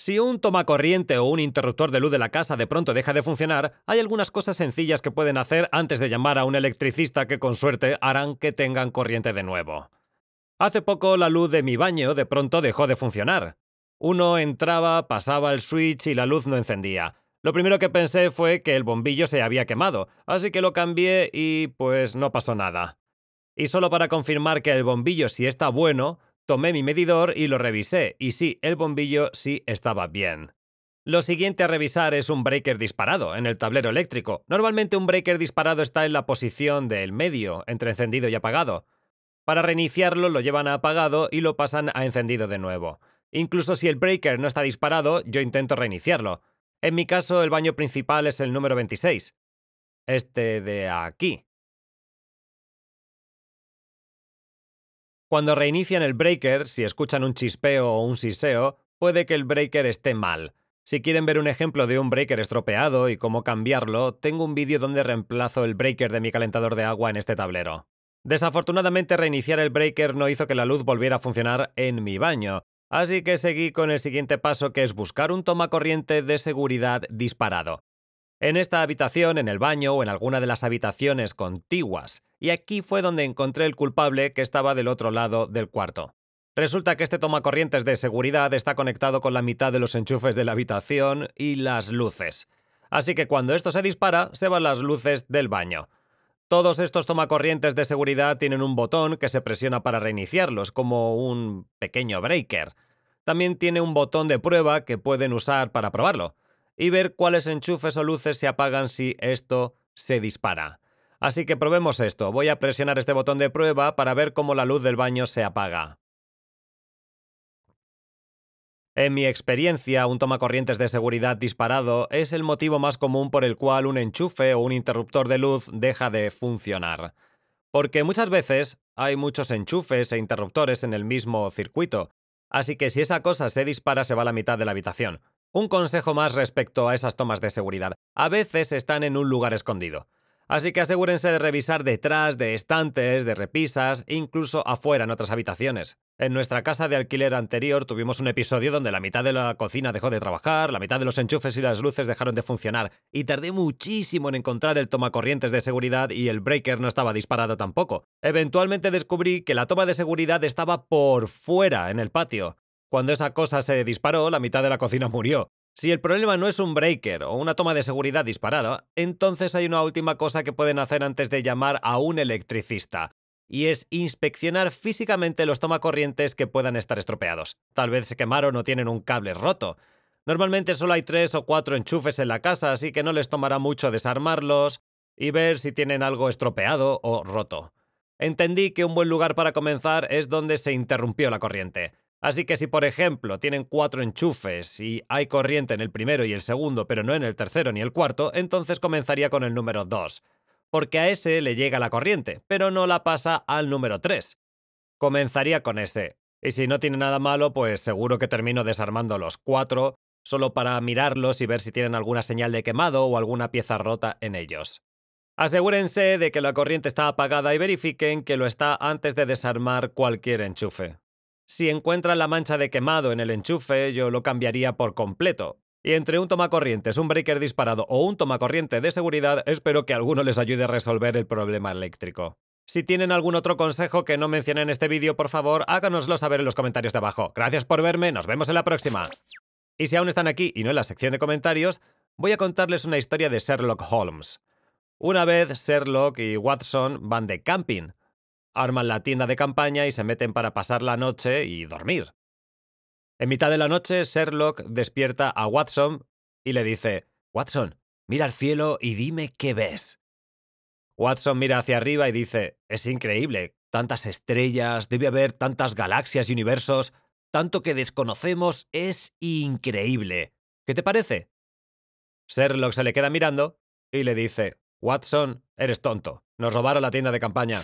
Si un tomacorriente o un interruptor de luz de la casa de pronto deja de funcionar, hay algunas cosas sencillas que pueden hacer antes de llamar a un electricista que con suerte harán que tengan corriente de nuevo. Hace poco la luz de mi baño de pronto dejó de funcionar. Uno entraba, pasaba el switch y la luz no encendía. Lo primero que pensé fue que el bombillo se había quemado, así que lo cambié y pues no pasó nada. Y solo para confirmar que el bombillo sí está bueno, Tomé mi medidor y lo revisé, y sí, el bombillo sí estaba bien. Lo siguiente a revisar es un breaker disparado en el tablero eléctrico. Normalmente un breaker disparado está en la posición del medio, entre encendido y apagado. Para reiniciarlo lo llevan a apagado y lo pasan a encendido de nuevo. Incluso si el breaker no está disparado, yo intento reiniciarlo. En mi caso, el baño principal es el número 26. Este de aquí. Cuando reinician el breaker, si escuchan un chispeo o un siseo, puede que el breaker esté mal. Si quieren ver un ejemplo de un breaker estropeado y cómo cambiarlo, tengo un vídeo donde reemplazo el breaker de mi calentador de agua en este tablero. Desafortunadamente reiniciar el breaker no hizo que la luz volviera a funcionar en mi baño, así que seguí con el siguiente paso que es buscar un tomacorriente de seguridad disparado en esta habitación, en el baño o en alguna de las habitaciones contiguas. Y aquí fue donde encontré el culpable que estaba del otro lado del cuarto. Resulta que este corrientes de seguridad está conectado con la mitad de los enchufes de la habitación y las luces. Así que cuando esto se dispara, se van las luces del baño. Todos estos tomacorrientes de seguridad tienen un botón que se presiona para reiniciarlos, como un pequeño breaker. También tiene un botón de prueba que pueden usar para probarlo y ver cuáles enchufes o luces se apagan si esto se dispara. Así que probemos esto. Voy a presionar este botón de prueba para ver cómo la luz del baño se apaga. En mi experiencia, un tomacorrientes de seguridad disparado es el motivo más común por el cual un enchufe o un interruptor de luz deja de funcionar. Porque muchas veces hay muchos enchufes e interruptores en el mismo circuito, así que si esa cosa se dispara se va a la mitad de la habitación. Un consejo más respecto a esas tomas de seguridad. A veces están en un lugar escondido. Así que asegúrense de revisar detrás de estantes, de repisas, incluso afuera en otras habitaciones. En nuestra casa de alquiler anterior tuvimos un episodio donde la mitad de la cocina dejó de trabajar, la mitad de los enchufes y las luces dejaron de funcionar, y tardé muchísimo en encontrar el tomacorrientes de seguridad y el breaker no estaba disparado tampoco. Eventualmente descubrí que la toma de seguridad estaba por fuera, en el patio. Cuando esa cosa se disparó, la mitad de la cocina murió. Si el problema no es un breaker o una toma de seguridad disparada, entonces hay una última cosa que pueden hacer antes de llamar a un electricista, y es inspeccionar físicamente los tomacorrientes que puedan estar estropeados. Tal vez se quemaron o tienen un cable roto. Normalmente solo hay tres o cuatro enchufes en la casa, así que no les tomará mucho desarmarlos y ver si tienen algo estropeado o roto. Entendí que un buen lugar para comenzar es donde se interrumpió la corriente. Así que si por ejemplo tienen cuatro enchufes y hay corriente en el primero y el segundo, pero no en el tercero ni el cuarto, entonces comenzaría con el número 2, porque a ese le llega la corriente, pero no la pasa al número 3. Comenzaría con ese. Y si no tiene nada malo, pues seguro que termino desarmando los cuatro, solo para mirarlos y ver si tienen alguna señal de quemado o alguna pieza rota en ellos. Asegúrense de que la corriente está apagada y verifiquen que lo está antes de desarmar cualquier enchufe. Si encuentran la mancha de quemado en el enchufe, yo lo cambiaría por completo. Y entre un tomacorrientes, un breaker disparado o un tomacorriente de seguridad, espero que alguno les ayude a resolver el problema eléctrico. Si tienen algún otro consejo que no mencioné en este vídeo, por favor, háganoslo saber en los comentarios de abajo. Gracias por verme, nos vemos en la próxima. Y si aún están aquí y no en la sección de comentarios, voy a contarles una historia de Sherlock Holmes. Una vez Sherlock y Watson van de camping, arman la tienda de campaña y se meten para pasar la noche y dormir. En mitad de la noche, Sherlock despierta a Watson y le dice, Watson, mira al cielo y dime qué ves. Watson mira hacia arriba y dice, es increíble, tantas estrellas, debe haber tantas galaxias y universos, tanto que desconocemos, es increíble. ¿Qué te parece? Sherlock se le queda mirando y le dice, Watson, eres tonto, nos robaron la tienda de campaña.